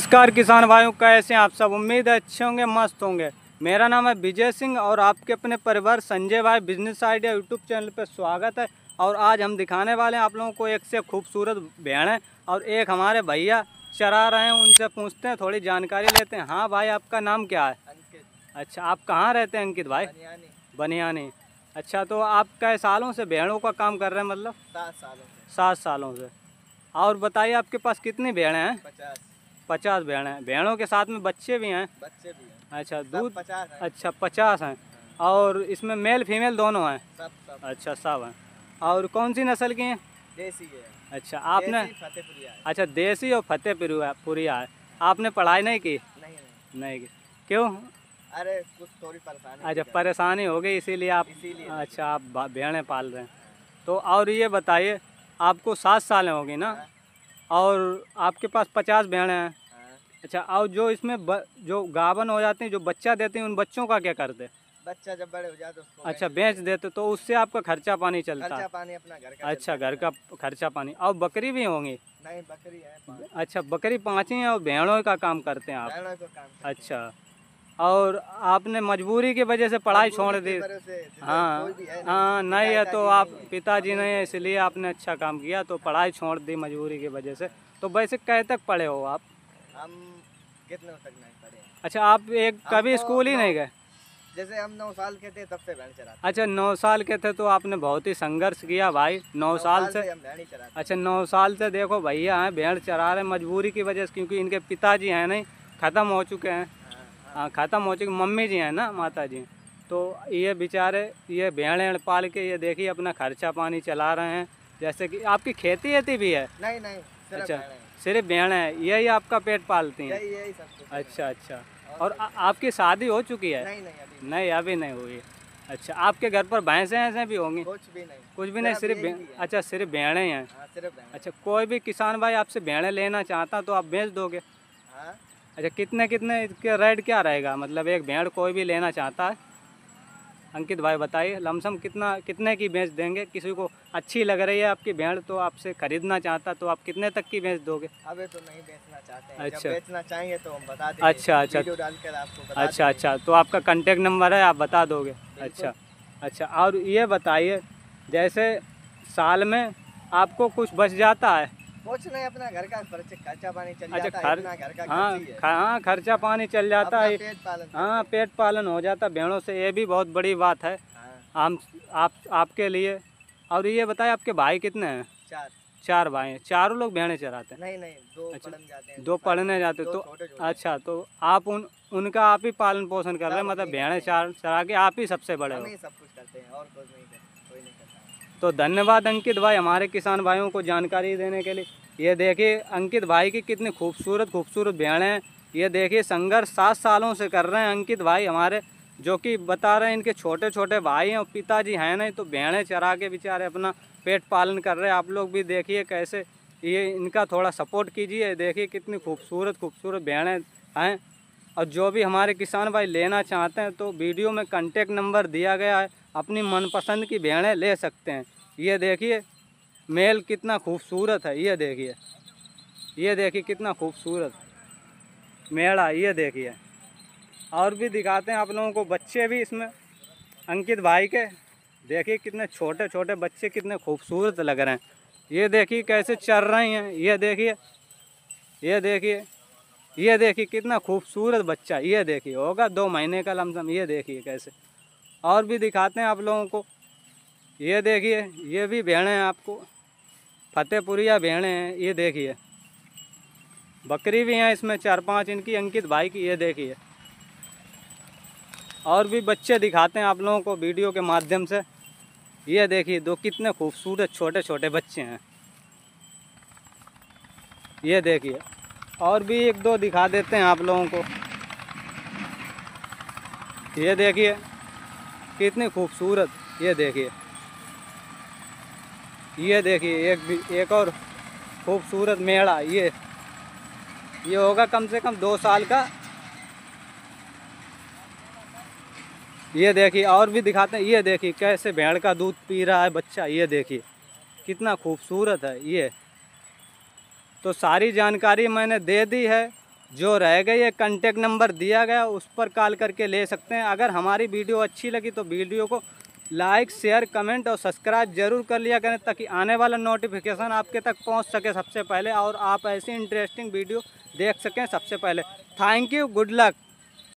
नमस्कार किसान भाइयों कैसे हैं आप सब उम्मीद है अच्छे होंगे मस्त होंगे मेरा नाम है विजय सिंह और आपके अपने परिवार संजय भाई बिजनेस आइडिया यूट्यूब चैनल पर स्वागत है और आज हम दिखाने वाले हैं आप लोगों को एक से खूबसूरत भेड़ है और एक हमारे भैया चरा रहे हैं उनसे पूछते हैं थोड़ी जानकारी लेते हैं हाँ भाई आपका नाम क्या है अच्छा आप कहाँ रहते हैं अंकित भाई बनियानी अच्छा तो आप कै सालों से भेड़ों का काम कर रहे हैं मतलब सात सालों सात सालों से और बताइए आपके पास कितनी भेड़ें हैं पचास पचास भेड़ हैं भेड़ों के साथ में बच्चे भी हैं बच्चे भी हैं अच्छा दूध अच्छा पचास हैं और इसमें मेल फीमेल दोनों हैं सब सब अच्छा सब हैं और कौन सी नस्ल की हैं देसी है अच्छा आपने अच्छा देसी और फतेहपुरिया है आपने पढ़ाई नहीं की नहीं नहीं, की क्यों अरे कुछ थोड़ी परेशानी अच्छा परेशानी हो गई इसीलिए आप इसीलिए अच्छा आप भेड़ें पाल रहे हैं तो और ये बताइए आपको सात साल होगी ना हाँ। और आपके पास पचास भेड़ हैं हाँ। अच्छा और जो इसमें ब, जो गाभन हो जाते हैं जो बच्चा देते हैं उन बच्चों का क्या करते बच्चा जब बड़े हो जाते तो उसको अच्छा बेच देते तो उससे आपका खर्चा पानी चलता खर्चा पानी अपना घर का अच्छा घर का खर्चा पानी और बकरी भी होंगी नहीं बकरी है अच्छा बकरी पाँच ही है और भेड़ों का काम करते हैं आप अच्छा और आपने मजबूरी की वजह से पढ़ाई छोड़ दी हाँ हाँ नहीं है तो आप पिताजी नहीं है इसलिए आपने अच्छा काम किया तो पढ़ाई छोड़ दी मजबूरी की वजह से तो वैसे कह तक पढ़े हो आप हम कितने तक नहीं पढ़े अच्छा आप एक कभी तो स्कूल ही नहीं गए जैसे हम नौ साल के थे तब से वैन अच्छा नौ साल के थे तो आपने बहुत ही संघर्ष किया भाई नौ साल से अच्छा नौ साल से देखो भैया हैं भेड़ चरा रहे मजबूरी की वजह से क्योंकि इनके पिताजी हैं नहीं ख़त्म हो चुके हैं ख़त्म हो चुकी मम्मी जी हैं ना माता जी तो ये बेचारे ये भेड़ पाल के ये देखिए अपना खर्चा पानी चला रहे हैं जैसे कि आपकी खेती वेती भी है नहीं नहीं सिर्फ अच्छा सिर्फ भेड़ है यही आपका पेट पालती हैं अच्छा अच्छा और, आपकी शादी हो चुकी है नहीं नहीं अभी नहीं हुई अच्छा आपके घर पर भैंसे ऐसे भी होंगी कुछ भी नहीं कुछ भी नहीं सिर्फ अच्छा सिर्फ भेड़े हैं हाँ, अच्छा कोई भी किसान भाई आपसे भेड़े लेना चाहता तो आप बेच दोगे हाँ? अच्छा कितने कितने इसके रेट क्या रहेगा मतलब एक भेड़ कोई भी लेना चाहता है अंकित भाई बताइए लमसम कितना कितने की बेच देंगे किसी को अच्छी लग रही है आपकी भेड़ तो आपसे खरीदना चाहता तो आप कितने तक की बेच दोगे अबे तो नहीं बेचना चाहते हैं। अच्छा बेचना चाहेंगे तो हम बता देंगे अच्छा अच्छा डालकर आपको बता अच्छा अच्छा तो आपका कांटेक्ट नंबर है आप बता दोगे अच्छा अच्छा और ये बताइए जैसे साल में आपको कुछ बच जाता है कुछ नहीं अपना घर का खर्चा पानी चल अच्छा, जाता खर... है घर का हाँ हाँ खर्चा पानी चल जाता है हाँ पेट पालन हो जाता भेड़ों से ये भी बहुत बड़ी बात है हाँ। हम आप आपके लिए और ये बताए आपके भाई कितने हैं चार भाई हैं चारों लोग भेड़े चराते हैं नहीं नहीं दो अच्छा, पढ़ने जाते हैं दो पढ़ने जाते हैं तो अच्छा तो आप उन उनका आप ही पालन पोषण कर रहे हैं मतलब भेड़े चार चरा के आप ही सबसे बड़े हो सब कुछ करते हैं और कुछ नहीं करते तो धन्यवाद अंकित भाई हमारे किसान भाइयों को जानकारी देने के लिए ये देखिए अंकित भाई की कितनी खूबसूरत खूबसूरत भेड़ें हैं ये देखिए संघर्ष सात सालों से कर रहे हैं अंकित भाई हमारे जो कि बता रहे हैं इनके छोटे छोटे भाई हैं और पिताजी हैं नहीं तो भेड़ें चरा के बेचारे अपना पेट पालन कर रहे हैं आप लोग भी देखिए कैसे ये इनका थोड़ा सपोर्ट कीजिए देखिए कितनी खूबसूरत खूबसूरत भेड़ें हैं और जो भी हमारे किसान भाई लेना चाहते हैं तो वीडियो में कॉन्टेक्ट नंबर दिया गया है अपनी मनपसंद की भेड़ें ले सकते हैं ये देखिए मेल कितना खूबसूरत है ये देखिए ये देखिए कितना खूबसूरत मेड़ा ये देखिए और भी दिखाते हैं आप लोगों को बच्चे भी इसमें अंकित भाई के देखिए कितने छोटे छोटे बच्चे कितने खूबसूरत लग रहे हैं ये देखिए कैसे चल रहे हैं ये देखिए ये देखिए ये देखिए कितना खूबसूरत बच्चा ये देखिए होगा दो महीने का लमसम ये देखिए कैसे और भी दिखाते हैं आप लोगों को ये देखिए ये भी भेड़े हैं आपको फतेहपुरिया भेड़े हैं ये देखिए बकरी भी हैं इसमें चार पांच इनकी अंकित भाई की ये देखिए और भी बच्चे दिखाते हैं आप लोगों को वीडियो के माध्यम से ये देखिए दो कितने खूबसूरत छोटे छोटे बच्चे हैं ये देखिए और भी एक दो दिखा देते हैं आप लोगों को ये देखिए कितनी खूबसूरत ये देखिए ये देखिए एक भी एक और खूबसूरत मेड़ा ये ये होगा कम से कम दो साल का ये देखिए और भी दिखाते हैं ये देखिए कैसे भेड़ का दूध पी रहा है बच्चा ये देखिए कितना खूबसूरत है ये तो सारी जानकारी मैंने दे दी है जो रह गई है कॉन्टेक्ट नंबर दिया गया उस पर कॉल करके ले सकते हैं अगर हमारी वीडियो अच्छी लगी तो वीडियो को लाइक शेयर कमेंट और सब्सक्राइब जरूर कर लिया करें ताकि आने वाला नोटिफिकेशन आपके तक पहुंच सके सबसे पहले और आप ऐसी इंटरेस्टिंग वीडियो देख सकें सबसे पहले थैंक यू गुड लक